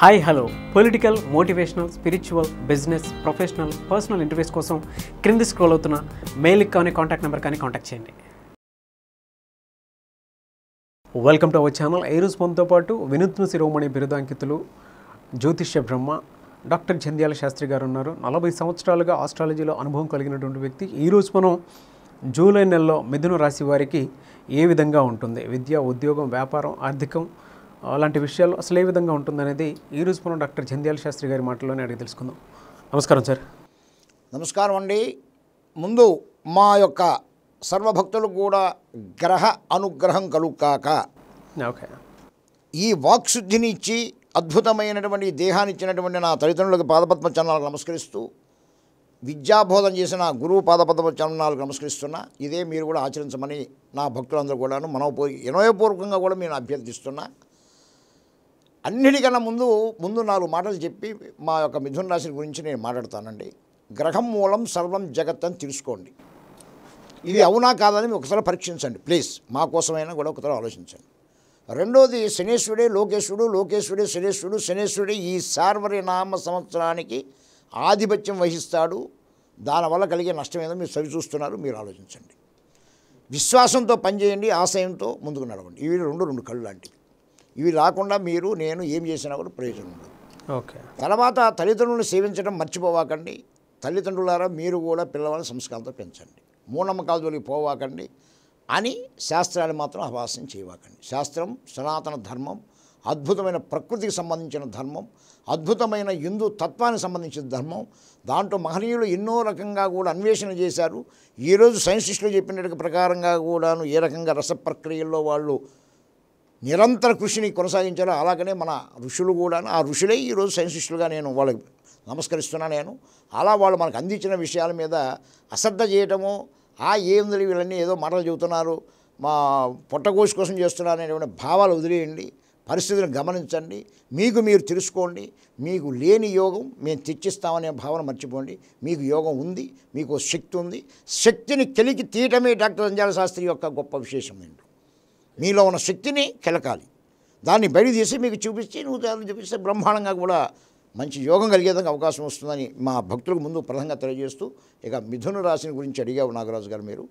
hi hello political motivational spiritual business professional personal interviews కోసం క్రింది scroll అవుతున్న మెయిల్కి కానీ కాంటాక్ట్ నెంబర్ కానీ కాంటాక్ట్ చేయండి వెల్కమ్ టు అవర్ ఛానల్ ఐరోజు మనతో పాటు వినూత్న శిరోమణి బిరుదాంకితులు జ్యోతిష్య బ్రహ్మ డాక్టర్ జంధ్యాల శాస్త్రి గారు ఉన్నారు నలభై సంవత్సరాలుగా ఆస్ట్రాలజీలో అనుభవం కలిగినటువంటి వ్యక్తి ఈరోజు మనం జూలై నెలలో మిథున రాశి వారికి ఏ విధంగా ఉంటుంది విద్య ఉద్యోగం వ్యాపారం ఆర్థికం అలాంటి విషయాలు అసలు ఏ విధంగా ఉంటుందనేది ఈరోజు మనం డాక్టర్ జంధ్యాల శాస్త్రి గారి మాటల్లోనే అడిగి తెలుసుకుందాం నమస్కారం సార్ నమస్కారం అండి ముందు మా యొక్క సర్వభక్తులు కూడా గ్రహ అనుగ్రహం కలుగుకాక ఓకే ఈ వాక్శుద్ధిని ఇచ్చి అద్భుతమైనటువంటి దేహాన్ని ఇచ్చినటువంటి నా తల్లిదండ్రులకు పాదపద్మ చరణాలకు నమస్కరిస్తూ విద్యాబోధన చేసిన గురువు పాదపద్మ చరణాలకు నమస్కరిస్తున్నా ఇదే మీరు కూడా ఆచరించమని నా భక్తులందరూ కూడాను మనోపూ వినయపూర్వకంగా కూడా నేను అభ్యర్థిస్తున్నా అన్నిటికన్నా ముందు ముందు నాలుగు మాటలు చెప్పి మా యొక్క మిథున రాశి గురించి నేను మాట్లాడతానండి గ్రహం మూలం సర్వం జగత్ అని తెలుసుకోండి ఇది అవునా కాదని ఒకసారి పరీక్షించండి ప్లీజ్ మా కోసమైనా కూడా ఒకసారి ఆలోచించండి రెండోది శనేశ్వరుడే లోకేశ్వరుడు లోకేశ్వరుడే శనేశ్వరుడు శనేశ్వరుడే ఈ సార్వరినామ సంవత్సరానికి ఆధిపత్యం వహిస్తాడు దానివల్ల కలిగే నష్టం ఏదో మీరు సవి చూస్తున్నారు మీరు ఆలోచించండి విశ్వాసంతో పనిచేయండి ఆశయంతో ముందుకు నడవండి ఇవి రెండు రెండు కళ్ళు లాంటివి ఇవి రాకుండా మీరు నేను ఏం చేసినా కూడా ప్రయోజనం ఉండదు ఓకే తర్వాత తల్లిదండ్రులను సేవించడం మర్చిపోవాకండి తల్లిదండ్రులారా మీరు కూడా పిల్లవాళ్ళని సంస్కారంతో పెంచండి మూఢనమ్మకాల జోలికి పోవాకండి అని శాస్త్రాలు మాత్రం అభాసం చేయవాకండి శాస్త్రం సనాతన ధర్మం అద్భుతమైన ప్రకృతికి సంబంధించిన ధర్మం అద్భుతమైన హిందూ తత్వానికి సంబంధించిన ధర్మం దాంట్లో మహనీయులు ఎన్నో రకంగా కూడా అన్వేషణ చేశారు ఈరోజు సైంటిస్టులు చెప్పినట్టు ప్రకారంగా కూడాను ఏ రకంగా రస ప్రక్రియల్లో వాళ్ళు నిరంతర కృషిని కొనసాగించాలి అలాగనే మన ఋషులు కూడా ఆ ఋషులే ఈరోజు సైన్సిస్టులుగా నేను వాళ్ళకి నమస్కరిస్తున్నా నేను అలా వాళ్ళు మనకు అందించిన విషయాల మీద అశ్రద్ధ చేయటము ఆ ఏంది వీళ్ళన్నీ ఏదో మాటలు చెబుతున్నారు మా పొట్టకోసి కోసం చేస్తున్నారు అనేటువంటి భావాలు వదిలేయండి పరిస్థితులను గమనించండి మీకు మీరు తెలుసుకోండి మీకు లేని యోగం మేము తెచ్చిస్తామనే భావన మర్చిపోండి మీకు యోగం ఉంది మీకు శక్తి ఉంది శక్తిని కలికి తీయటమే డాక్టర్ అంజాల శాస్త్రి యొక్క గొప్ప విశేషం ఏంటి మీలో ఉన్న శక్తిని కెలకాలి దాన్ని బయట తీసి మీకు చూపిస్తే నువ్వు దాన్ని చూపిస్తే బ్రహ్మాండంగా కూడా మంచి యోగం కలిగేదానికి అవకాశం వస్తుందని మా భక్తులకు ముందు ప్రధానంగా తెలియజేస్తూ ఇక మిథున రాశిని గురించి అడిగావు నాగరాజు గారు మీరు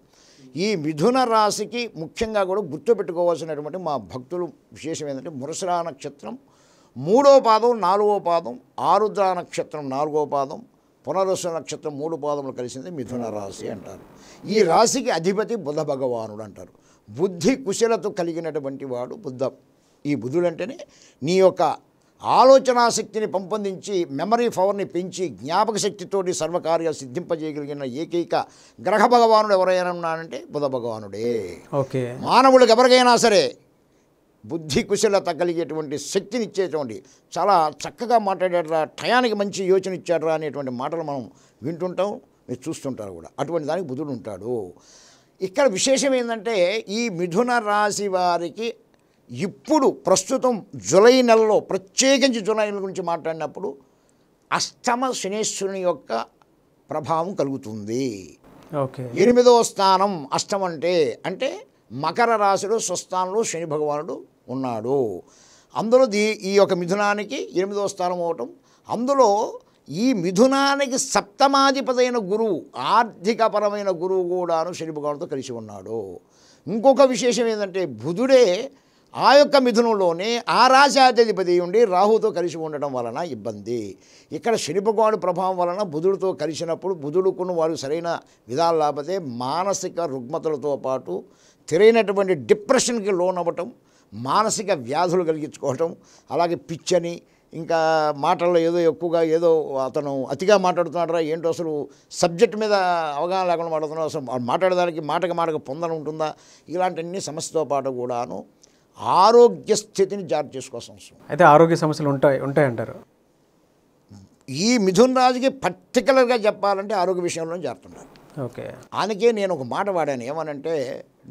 ఈ మిథున రాశికి ముఖ్యంగా కూడా గుర్తుపెట్టుకోవాల్సినటువంటి మా భక్తులు విశేషం ఏంటంటే మురసరా నక్షత్రం మూడో పాదం నాలుగో పాదం ఆరుద్ర నక్షత్రం నాలుగో పాదం పునరుస నక్షత్రం మూడు పాదములు కలిసింది మిథున రాశి అంటారు ఈ రాశికి అధిపతి బుధ భగవానుడు అంటారు బుద్ధి కుశలత కలిగినటువంటి వాడు బుద్ధ ఈ అంటేనే నీ యొక్క ఆలోచనా శక్తిని పంపొందించి మెమరీ పవర్ని పెంచి జ్ఞాపక శక్తితోటి సర్వకార్యాలు సిద్ధింపజేయగలిగిన ఏకైక గ్రహ భగవానుడు ఎవరైనా ఉన్నానంటే బుధ భగవానుడే ఓకే మానవుడికి ఎవరికైనా సరే బుద్ధి కుశలత కలిగేటువంటి శక్తిని ఇచ్చేటువంటి చాలా చక్కగా మాట్లాడారా టయానికి మంచి యోచన ఇచ్చాడరా అనేటువంటి మాటలు మనం వింటుంటాం మీరు చూస్తుంటారు కూడా అటువంటి దానికి బుధుడు ఉంటాడు ఇక్కడ విశేషం ఏంటంటే ఈ మిథున రాశి వారికి ఇప్పుడు ప్రస్తుతం జులై నెలలో ప్రత్యేకించి జులై నెల గురించి మాట్లాడినప్పుడు అష్టమ శనేశ్వరుని యొక్క ప్రభావం కలుగుతుంది ఎనిమిదవ స్థానం అష్టమంటే అంటే మకర రాశిలో స్వస్థానంలో శని భగవానుడు ఉన్నాడు అందులో దీ ఈ యొక్క మిథునానికి ఎనిమిదవ స్థానం అవటం అందులో ఈ మిథునానికి సప్తమాధిపతైన గురువు ఆర్థికపరమైన గురువు కూడాను శని భగవానుడితో కలిసి ఉన్నాడు ఇంకొక విశేషం ఏంటంటే బుధుడే ఆ యొక్క మిథునంలోనే ఆ రాజాధిపతి ఉండి రాహుతో కలిసి ఉండటం వలన ఇబ్బంది ఇక్కడ శని ప్రభావం వలన బుధుడితో కలిసినప్పుడు బుధుడుకును వారు సరైన విధాలు లేకపోతే మానసిక రుగ్మతలతో పాటు తెరైనటువంటి డిప్రెషన్కి లోనవ్వటం మానసిక వ్యాధులు కలిగించుకోవటం అలాగే పిచ్చని ఇంకా మాటల్లో ఏదో ఎక్కువగా ఏదో అతను అతిగా మాట్లాడుతున్నాడరా ఏంటో అసలు సబ్జెక్ట్ మీద అవగాహన లేకుండా మాట్లాడుతున్నాడు అసలు మాట్లాడేదానికి మాటకి మాటకు పొందన ఉంటుందా ఇలాంటివన్నీ సమస్యతో పాటు కూడాను ఆరోగ్య స్థితిని జాగ్రత్త చేసుకోవాల్సిన అవసరం అయితే ఆరోగ్య సమస్యలు ఉంటాయి ఉంటాయంటారు ఈ మిథున్ రాజుకి పర్టికులర్గా చెప్పాలంటే ఆరోగ్య విషయంలో జాగ్రత్త ఓకే ఆయనకే నేను ఒక మాట వాడాను ఏమనంటే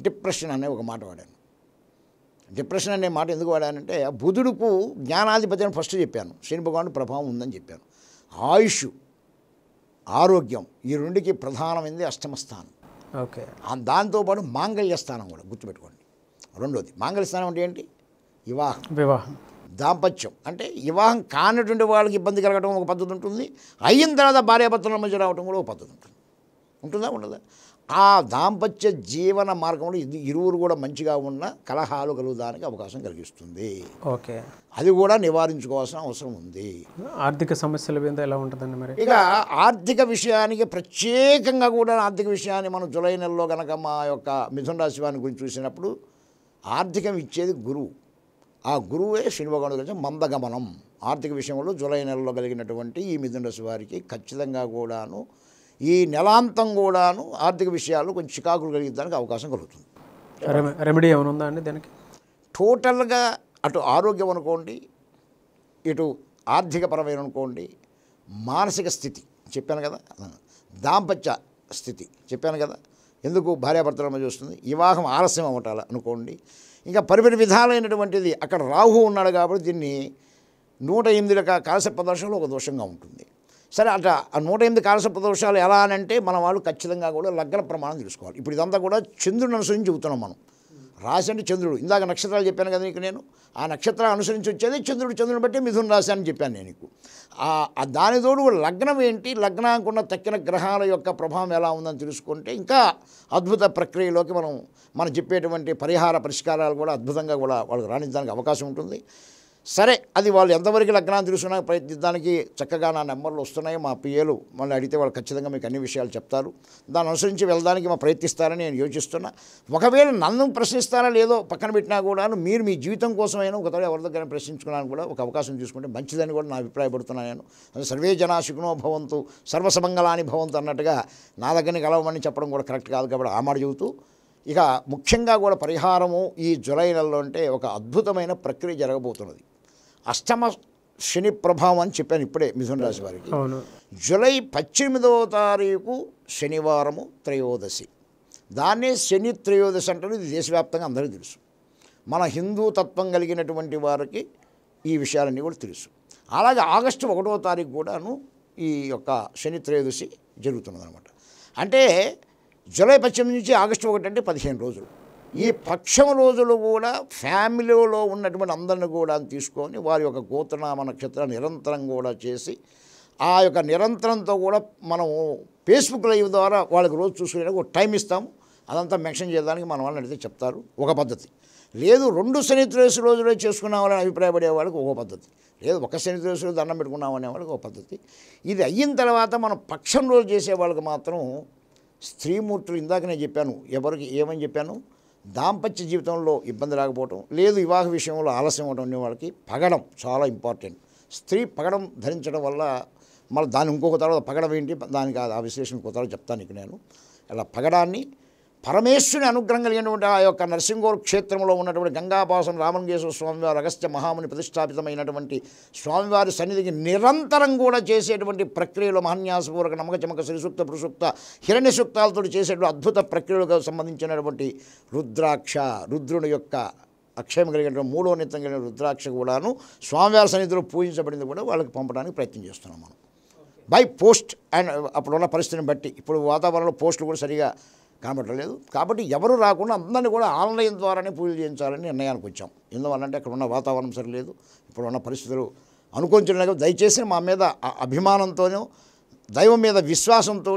డిప్రెషన్ అనే ఒక మాట వాడాను డిప్రెషన్ అనే మాట ఎందుకు వాడానంటే బుధుడుకు జ్ఞానాధిపతి అని ఫస్ట్ చెప్పాను శని భగవాను ప్రభావం ఉందని చెప్పాను ఆయుష్ ఆరోగ్యం ఈ రెండుకి ప్రధానమైనది అష్టమ స్థానం ఓకే దాంతోపాటు మాంగళ్య స్థానం కూడా గుర్తుపెట్టుకోండి రెండోది మాంగళ్య స్థానం అంటే ఏంటి వివాహం వివాహం దాంపత్యం అంటే వివాహం కానటువంటి వాళ్ళకి ఇబ్బంది కలగడం ఒక పద్ధతి ఉంటుంది అయిన తర్వాత భార్యాభర్తల మధ్య రావడం కూడా ఒక పద్ధతి ఉంటుంది ఉంటుందా ఉండదా ఆ దాంపత్య జీవన మార్గంలో ఇది ఇరువురు కూడా మంచిగా ఉన్న కలహాలు కలుగుదానికి అవకాశం కలిగిస్తుంది ఓకే అది కూడా నివారించుకోవాల్సిన అవసరం ఉంది ఆర్థిక సమస్యల మీద ఎలా ఉంటుందండి మరి ఇక ఆర్థిక విషయానికి ప్రత్యేకంగా కూడా ఆర్థిక విషయాన్ని మనం జులై నెలలో కనుక మా యొక్క మిథున రాశి వారిని గురించి చూసినప్పుడు ఆర్థికం ఇచ్చేది గురువు ఆ గురువే శనివగణుడు కలిసి మందగమనం ఆర్థిక విషయంలో జులై నెలలో కలిగినటువంటి ఈ మిథున రాశి వారికి ఖచ్చితంగా కూడాను ఈ నెలాంతం కూడాను ఆర్థిక విషయాలు కొంచెం చికాకులు కలిగించడానికి అవకాశం కలుగుతుంది రెమెడీ ఏమైనా ఉందా అండి దానికి టోటల్గా అటు ఆరోగ్యం అనుకోండి ఇటు ఆర్థికపరమైన అనుకోండి మానసిక స్థితి చెప్పాను కదా దాంపత్య స్థితి చెప్పాను కదా ఎందుకు భార్యాభర్తల మధ్య వస్తుంది వివాహం ఆలస్యం అవటాల అనుకోండి ఇంకా పరిమిత విధాలైనటువంటిది అక్కడ రాహు ఉన్నాడు కాబట్టి దీన్ని నూట ఎనిమిది రకాల కాలసర్ప దోషంలో ఒక దోషంగా ఉంటుంది సరే అట్లా ఆ నూట ఎనిమిది కాలసర్ప దోషాలు ఎలా అని అంటే మన వాళ్ళు ఖచ్చితంగా కూడా లగ్న ప్రమాణం తెలుసుకోవాలి ఇప్పుడు ఇదంతా కూడా చంద్రుడిని అనుసరించి చెబుతున్నాం మనం రాశి అంటే చంద్రుడు ఇందాక నక్షత్రాలు చెప్పాను కదా నీకు నేను ఆ నక్షత్రాలు అనుసరించి వచ్చేది చంద్రుడు చంద్రుడు బట్టి మిథున రాశి అని చెప్పాను నేను నీకు దానితోడు లగ్నం ఏంటి లగ్నానికి తక్కిన గ్రహాల యొక్క ప్రభావం ఎలా ఉందని తెలుసుకుంటే ఇంకా అద్భుత ప్రక్రియలోకి మనం మనం చెప్పేటువంటి పరిహార పరిష్కారాలు కూడా అద్భుతంగా కూడా వాళ్ళకి రాణించడానికి అవకాశం ఉంటుంది సరే అది వాళ్ళు ఎంతవరకు లగ్నాన్ని తెలుసుకోవడానికి ప్రయత్నించడానికి చక్కగా నా నెంబర్లు వస్తున్నాయి మా పిఏలు మళ్ళీ అడిగితే వాళ్ళు ఖచ్చితంగా మీకు అన్ని విషయాలు చెప్తారు దాన్ని అనుసరించి వెళ్ళడానికి మా ప్రయత్నిస్తారని నేను యోచిస్తున్నా ఒకవేళ నన్ను ప్రశ్నిస్తారా లేదో పక్కన పెట్టినా కూడా మీరు మీ జీవితం కోసమైనా ఒకవేళ ఎవరి దగ్గర ప్రశ్నించుకోవడానికి కూడా ఒక అవకాశం చూసుకుంటే మంచిదని కూడా నా అభిప్రాయపడుతున్నాను నేను సర్వే జనాశుకునో భవంతు సర్వసమంగళాని భవంతు అన్నట్టుగా నా దగ్గరని కలవమని చెప్పడం కూడా కరెక్ట్ కాదు కాబట్టి ఆ మాట చెబుతూ ఇక ముఖ్యంగా కూడా పరిహారము ఈ జులై నెలలో అంటే ఒక అద్భుతమైన ప్రక్రియ జరగబోతున్నది అష్టమ శని ప్రభావం అని చెప్పాను ఇప్పుడే మిథున రాశి వారికి జూలై పద్దెనిమిదవ తారీఖు శనివారము త్రయోదశి దాన్నే శని త్రయోదశి అంటే ఇది దేశవ్యాప్తంగా అందరికీ తెలుసు మన హిందూ తత్వం కలిగినటువంటి వారికి ఈ విషయాలన్నీ కూడా తెలుసు అలాగే ఆగస్టు ఒకటో తారీఖు కూడాను ఈ యొక్క శని త్రయోదశి జరుగుతున్నదనమాట అంటే జూలై పద్దెనిమిది నుంచి ఆగస్టు ఒకటి అంటే పదిహేను రోజులు ఈ పక్షం రోజులు కూడా ఫ్యామిలీలో ఉన్నటువంటి అందరిని కూడా తీసుకొని వారి యొక్క గోతనామ నక్షత్రం నిరంతరం కూడా చేసి ఆ యొక్క నిరంతరంతో కూడా మనము ఫేస్బుక్ లైవ్ ద్వారా వాళ్ళకి రోజు చూసుకునే ఒక టైం ఇస్తాము అదంతా మెన్షన్ చేయడానికి మన వాళ్ళని అడిగితే చెప్తారు ఒక పద్ధతి లేదు రెండు శనిత్రేసు రోజులే చేసుకున్నాం వాళ్ళని అభిప్రాయపడే వాళ్ళకి ఒక పద్ధతి లేదు ఒక శనిత్రేసు రోజు దండం పెట్టుకున్నామనే వాళ్ళకి ఒక పద్ధతి ఇది అయిన తర్వాత మనం పక్షం రోజు చేసే వాళ్ళకి మాత్రం స్త్రీమూర్తులు ఇందాక నేను చెప్పాను ఎవరికి ఏమని చెప్పాను దాంపత్య జీవితంలో ఇబ్బంది రాకపోవటం లేదు వివాహ విషయంలో ఆలస్యం అవ్వడం అనే వాళ్ళకి పగడం చాలా ఇంపార్టెంట్ స్త్రీ పగడం ధరించడం వల్ల మళ్ళీ దాని ఇంకొక తర్వాత పగడం ఏంటి దానికి ఆ విశ్లేషణ తర్వాత చెప్తాను ఇక నేను అలా పగడాన్ని పరమేశ్వరుని అనుగ్రహం కలిగినటువంటి ఆ యొక్క నరసింహోర్ క్షేత్రంలో ఉన్నటువంటి గంగాపాసం రామంగేశ్వర స్వామివారు అగస్త్య మహాముని ప్రతిష్టాపితమైనటువంటి స్వామివారి సన్నిధికి నిరంతరం కూడా చేసేటువంటి ప్రక్రియలో మహాన్యాసపూర్వక నమక చమక శ్రీసూక్త ప్రసూక్త హిరణ్య సూక్తాలతో చేసేటువంటి అద్భుత ప్రక్రియలకు సంబంధించినటువంటి రుద్రాక్ష రుద్రుని యొక్క అక్షయం కలిగినటువంటి మూడో నిత్యం కలిగిన రుద్రాక్ష కూడాను స్వామివారి సన్నిధిలో పూజించబడింది కూడా వాళ్ళకి పంపడానికి ప్రయత్నం చేస్తున్నాం మనం బై పోస్ట్ అండ్ అప్పుడున్న పరిస్థితిని బట్టి ఇప్పుడు వాతావరణంలో పోస్టులు కూడా సరిగా కాబట్టలేదు కాబట్టి ఎవరు రాకుండా అందరినీ కూడా ఆన్లైన్ ద్వారానే పూజలు చేయించాలని నిర్ణయానికి వచ్చాం ఎందువల్లంటే అక్కడ ఉన్న వాతావరణం సరిలేదు ఇప్పుడు ఉన్న పరిస్థితులు అనుకోవచ్చు దయచేసి మా మీద అభిమానంతోనూ దైవం మీద విశ్వాసంతో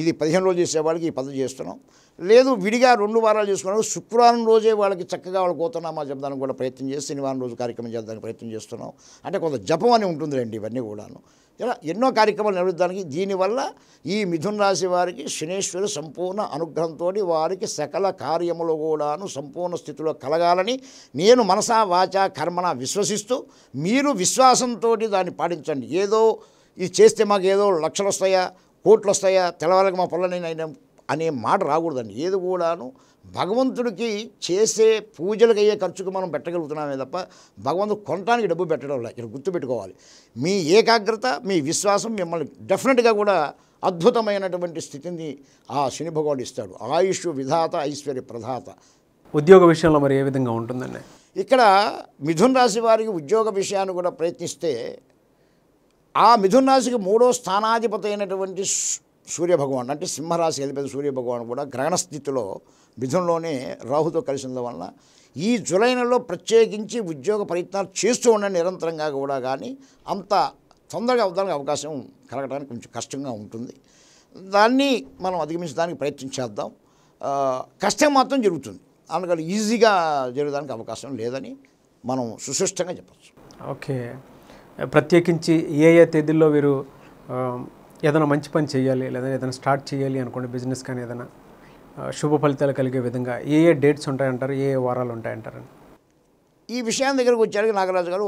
ఇది పదిహేను రోజులు చేసే వాళ్ళకి ఈ పద్ధతి చేస్తున్నాం లేదు విడిగా రెండు వారాలు చేసుకున్నాం శుక్రవారం రోజే వాళ్ళకి చక్కగా వాళ్ళు పోతున్నామా చెప్పడానికి కూడా ప్రయత్నం చేసి శనివారం రోజు కార్యక్రమం చేద్దానికి ప్రయత్నం చేస్తున్నాం అంటే కొంత జపం అని ఉంటుంది ఇవన్నీ కూడాను ఇలా ఎన్నో కార్యక్రమాలు నిర్వహించడానికి దీనివల్ల ఈ మిథున రాశి వారికి శనేశ్వరు సంపూర్ణ అనుగ్రహంతో వారికి సకల కార్యములు కూడాను సంపూర్ణ స్థితిలో కలగాలని నేను మనసా వాచ కర్మన విశ్వసిస్తూ మీరు విశ్వాసంతో దాన్ని పాటించండి ఏదో ఇది చేస్తే మాకు ఏదో లక్షలు వస్తాయా కోట్లు వస్తాయా తెలవాలకి మా పనులని నేను అనే మాట రాకూడదండి ఏది కూడాను భగవంతుడికి చేసే పూజలకు అయ్యే ఖర్చుకు మనం పెట్టగలుగుతున్నామే తప్ప భగవంతుడు కొనడానికి డబ్బు పెట్టడం లేదు ఇక్కడ గుర్తుపెట్టుకోవాలి మీ ఏకాగ్రత మీ విశ్వాసం మిమ్మల్ని డెఫినెట్గా కూడా అద్భుతమైనటువంటి స్థితిని ఆ శని భగవాడు ఇస్తాడు ఆయుష్ విధాత ఐశ్వర్య ప్రధాత ఉద్యోగ విషయంలో మరి ఏ విధంగా ఉంటుందండి ఇక్కడ మిథున్ రాశి వారికి ఉద్యోగ విషయాన్ని కూడా ప్రయత్నిస్తే ఆ మిథున్ రాశికి మూడో స్థానాధిపతి అయినటువంటి సూర్యభగవాన్ అంటే సింహరాశి వెళ్ళిపోయిన సూర్యభగవాన్ కూడా గ్రహణ స్థితిలో మిథునంలోనే రాహుతో కలిసిన వలన ఈ జులై నెలలో ప్రత్యేకించి ఉద్యోగ ప్రయత్నాలు చేస్తూ ఉండే నిరంతరంగా కూడా కానీ అంత తొందరగా అవ్వడానికి అవకాశం కలగడానికి కొంచెం కష్టంగా ఉంటుంది దాన్ని మనం అధిగమించడానికి ప్రయత్నం చేద్దాం కష్టం మాత్రం జరుగుతుంది అందుకని ఈజీగా జరగడానికి అవకాశం లేదని మనం సుశిష్టంగా చెప్పచ్చు ఓకే ప్రత్యేకించి ఏ ఏ తేదీల్లో వీరు ఏదైనా మంచి పని చేయాలి లేదా ఏదైనా స్టార్ట్ చేయాలి అనుకోండి బిజినెస్ కానీ ఏదైనా శుభ ఫలితాలు కలిగే విధంగా ఏ ఏ డేట్స్ ఉంటాయంటారు ఏ ఏ వారాలు ఉంటాయంటారని ఈ విషయం దగ్గరకు వచ్చాడు నాగరాజు గారు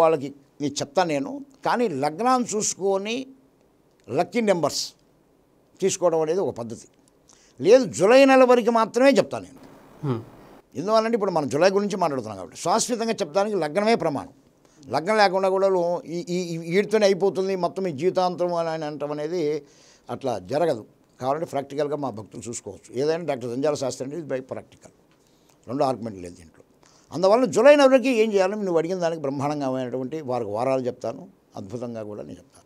వాళ్ళకి నేను చెప్తాను నేను కానీ లగ్నాన్ని చూసుకొని లక్కీ నెంబర్స్ తీసుకోవడం అనేది ఒక పద్ధతి లేదు జూలై నెల వరకు మాత్రమే చెప్తాను నేను ఎందువల్లంటే ఇప్పుడు మనం జూలై గురించి మాట్లాడుతున్నాం కాబట్టి శాశ్వతంగా చెప్తానికి లగ్నమే ప్రమాణం లగ్నం లేకుండా కూడా ఈ ఈ అయిపోతుంది మొత్తం ఈ జీవితాంతం అని అంటాం అనేది అట్లా జరగదు కాబట్టి ప్రాక్టికల్గా మా భక్తులు చూసుకోవచ్చు ఏదైనా డాక్టర్ సంజాల శాస్త్రి అంటే ఇది బై ప్రాక్టికల్ రెండు ఆర్గ్యుమెంట్ లేదు దీంట్లో అందువల్ల జూలై నవరికి ఏం చేయాలని నువ్వు అడిగిన దానికి బ్రహ్మాండంగా అయినటువంటి వారికి వారాలు చెప్తాను అద్భుతంగా కూడా నేను చెప్తాను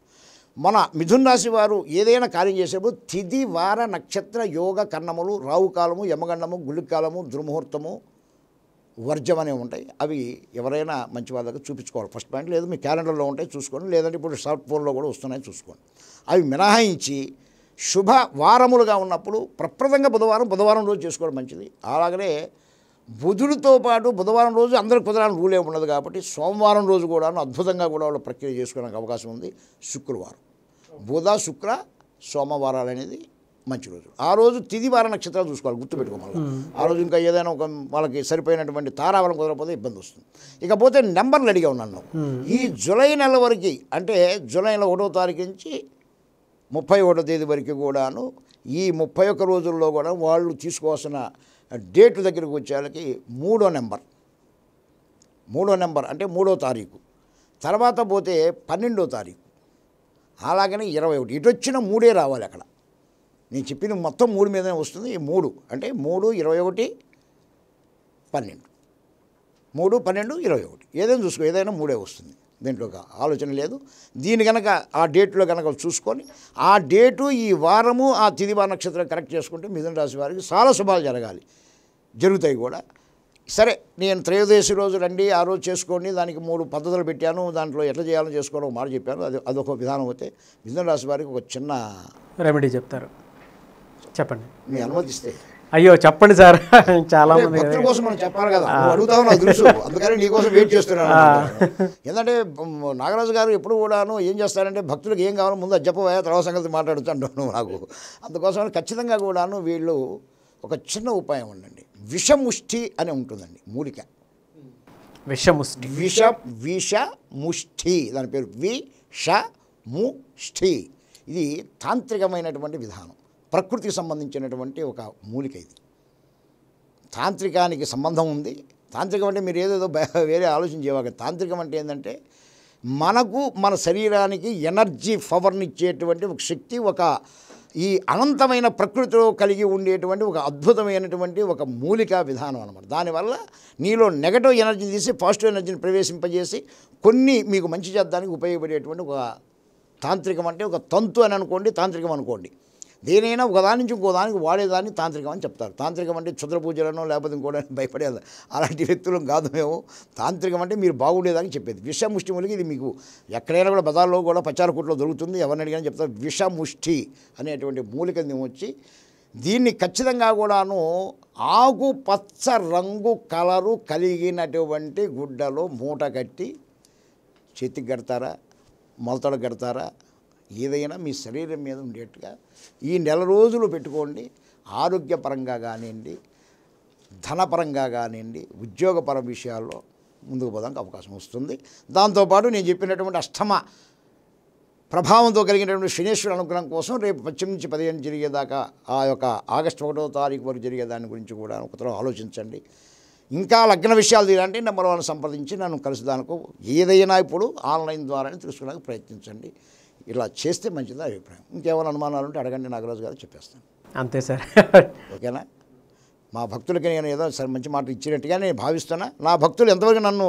మన మిథున్ రాశి వారు ఏదైనా కార్యం చేసేప్పుడు తిది వార నక్షత్ర యోగ కన్నములు రావుకాలము యమగండము గుళికాలము దుర్ముహూర్తము వర్జం అనేవి ఉంటాయి అవి ఎవరైనా మంచి వాళ్ళకి చూపించుకోవాలి ఫస్ట్ పాయింట్ లేదు మీ క్యాలెండర్లో ఉంటాయి చూసుకోండి లేదంటే ఇప్పుడు సాఫ్ట్ ఫోన్లో కూడా వస్తున్నాయి చూసుకోండి అవి మినహాయించి శుభ వారములుగా ఉన్నప్పుడు ప్రప్రదంగా బుధవారం బుధవారం రోజు చేసుకోవడం మంచిది అలాగనే బుధుడితో పాటు బుధవారం రోజు అందరికి కుదరాలని రూలే ఉండదు కాబట్టి సోమవారం రోజు కూడా అద్భుతంగా కూడా వాళ్ళు ప్రక్రియ చేసుకోవడానికి అవకాశం ఉంది శుక్రవారం బుధ శుక్ర సోమవారాలు అనేది మంచి రోజు ఆ రోజు తిది వార నక్షత్రాలు చూసుకోవాలి గుర్తుపెట్టుకోవాలి ఆ రోజు ఇంకా ఏదైనా ఒక వాళ్ళకి సరిపోయినటువంటి తారావరం కుదరకపోతే ఇబ్బంది వస్తుంది ఇకపోతే నెంబర్లు అడిగా ఉన్నాను ఈ జులై నెల వరకు అంటే జులై నెల ఒకటో తారీఖు నుంచి ముప్పై ఒకటో తేదీ వరకు కూడాను ఈ ముప్పై ఒక్క రోజుల్లో కూడా వాళ్ళు తీసుకోవాల్సిన డేట్లు దగ్గరికి వచ్చేళ్ళకి మూడో నెంబర్ మూడో నెంబర్ అంటే మూడో తారీఖు తర్వాత పోతే పన్నెండో తారీఖు అలాగనే ఇరవై ఒకటి ఇటు వచ్చిన మూడే రావాలి అక్కడ నేను చెప్పిన మొత్తం మూడు మీదనే వస్తుంది ఈ మూడు అంటే మూడు ఇరవై ఒకటి పన్నెండు మూడు పన్నెండు ఇరవై ఒకటి ఏదైనా చూసుకో ఏదైనా మూడే వస్తుంది దీంట్లో ఒక ఆలోచన లేదు దీని కనుక ఆ డేట్లో కనుక చూసుకొని ఆ డేటు ఈ వారము ఆ తిదివా నక్షత్రం కరెక్ట్ చేసుకుంటే మిథున రాశి వారికి చాలా శుభాలు జరగాలి జరుగుతాయి కూడా సరే నేను త్రయోదశి రోజు రండి ఆ రోజు చేసుకోండి దానికి మూడు పద్ధతులు పెట్టాను దాంట్లో ఎట్లా చేయాలో చేసుకోవడం మాట చెప్పాను అది అదొక విధానం అయితే మిథున రాశి వారికి ఒక చిన్న రెమెడీ చెప్తారు చెప్పండి మీ అనుమతిస్తే అయ్యో చెప్పండి సార్ చాలా మంది కోసం మనం చెప్పాలి కదా అడుగుతా ఉన్నా తెలుసు అందుకని నీకోసం వెయిట్ చేస్తున్నాను ఎందుకంటే నాగరాజు గారు ఎప్పుడు కూడాను ఏం చేస్తారంటే భక్తులకు ఏం కావాలో ముందు చెప్పబోయా తర్వాత సంగతి మాట్లాడుతుంటాను నాకు అందుకోసం ఖచ్చితంగా కూడాను వీళ్ళు ఒక చిన్న ఉపాయం ఉండండి విషముష్టి అని ఉంటుందండి మూలిక విషముష్టి విష విష ముష్టి దాని పేరు విష ముష్ఠి ముష్టి ఇది తాంత్రికమైనటువంటి విధానం ప్రకృతికి సంబంధించినటువంటి ఒక మూలిక ఇది తాంత్రికానికి సంబంధం ఉంది తాంత్రికం అంటే మీరు ఏదేదో వేరే ఆలోచించేవాక తాంత్రికం అంటే ఏంటంటే మనకు మన శరీరానికి ఎనర్జీ పవర్ని ఇచ్చేటువంటి ఒక శక్తి ఒక ఈ అనంతమైన ప్రకృతిలో కలిగి ఉండేటువంటి ఒక అద్భుతమైనటువంటి ఒక మూలిక విధానం అనమాట దానివల్ల నీలో నెగటివ్ ఎనర్జీని తీసి పాజిటివ్ ఎనర్జీని ప్రవేశింపజేసి కొన్ని మీకు మంచి చేద్దానికి ఉపయోగపడేటువంటి ఒక తాంత్రికం అంటే ఒక తంతు అని అనుకోండి తాంత్రికం అనుకోండి దేనైనా ఒకదాని నుంచి ఇంకో దానికి వాడేదాన్ని తాంత్రికం అని చెప్తారు తాంత్రికం అంటే క్షుద్ర పూజలను లేకపోతే ఇంకోటి భయపడేది అలాంటి వ్యక్తులు కాదు మేము తాంత్రికం అంటే మీరు బాగుండేదానికి చెప్పేది విషముష్టిములకి ఇది మీకు ఎక్కడైనా కూడా బజార్లో కూడా పచార కోట్లో దొరుకుతుంది ఎవరిని అడిగినా చెప్తారు విషముష్టి అనేటువంటి మూలికంది వచ్చి దీన్ని ఖచ్చితంగా కూడాను ఆకు పచ్చ రంగు కలరు కలిగినటువంటి గుడ్డలో మూట కట్టి చేతికి కడతారా మొలతలు కడతారా ఏదైనా మీ శరీరం మీద ఉండేట్టుగా ఈ నెల రోజులు పెట్టుకోండి ఆరోగ్యపరంగా కానివ్వండి ధనపరంగా కానివ్వండి ఉద్యోగపర విషయాల్లో ముందుకు పోదానికి అవకాశం వస్తుంది దాంతోపాటు నేను చెప్పినటువంటి అష్టమ ప్రభావంతో కలిగినటువంటి శనేశ్వరుడు అనుగ్రహం కోసం రేపు పశ్చిమ నుంచి పదిహేను జరిగేదాకా ఆ యొక్క ఆగస్టు ఒకటో తారీఖు వరకు జరిగే దాని గురించి కూడా ఒకతో ఆలోచించండి ఇంకా లగ్న విషయాలు తీరాలంటే నెంబర్ వన్ సంప్రదించి నన్ను కలిసి దానికి ఏదైనా ఇప్పుడు ఆన్లైన్ ద్వారానే తెలుసుకోవడానికి ప్రయత్నించండి ఇలా చేస్తే మంచిది అభిప్రాయం ఇంకేమైనా అనుమానాలు ఉంటే అడగండి నాగరాజు గారు చెప్పేస్తాను అంతే సార్ ఓకేనా మా భక్తులకి నేను ఏదో సార్ మంచి మాట ఇచ్చినట్టుగా నేను భావిస్తున్నా నా భక్తులు ఎంతవరకు నన్ను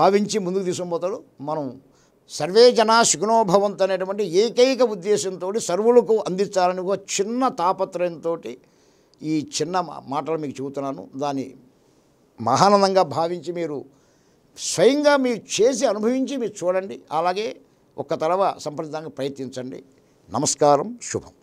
భావించి ముందుకు తీసుకుపోతాడు మనం సర్వే జనా సుగుణోభవంత్ అనేటువంటి ఏకైక ఉద్దేశంతో సర్వులకు అందించాలని ఒక చిన్న తాపత్రయంతో ఈ చిన్న మాటలు మీకు చెబుతున్నాను దాన్ని మహానందంగా భావించి మీరు స్వయంగా మీరు చేసి అనుభవించి మీరు చూడండి అలాగే ఒక్క తరవ సంప్రదించడానికి ప్రయత్నించండి నమస్కారం శుభం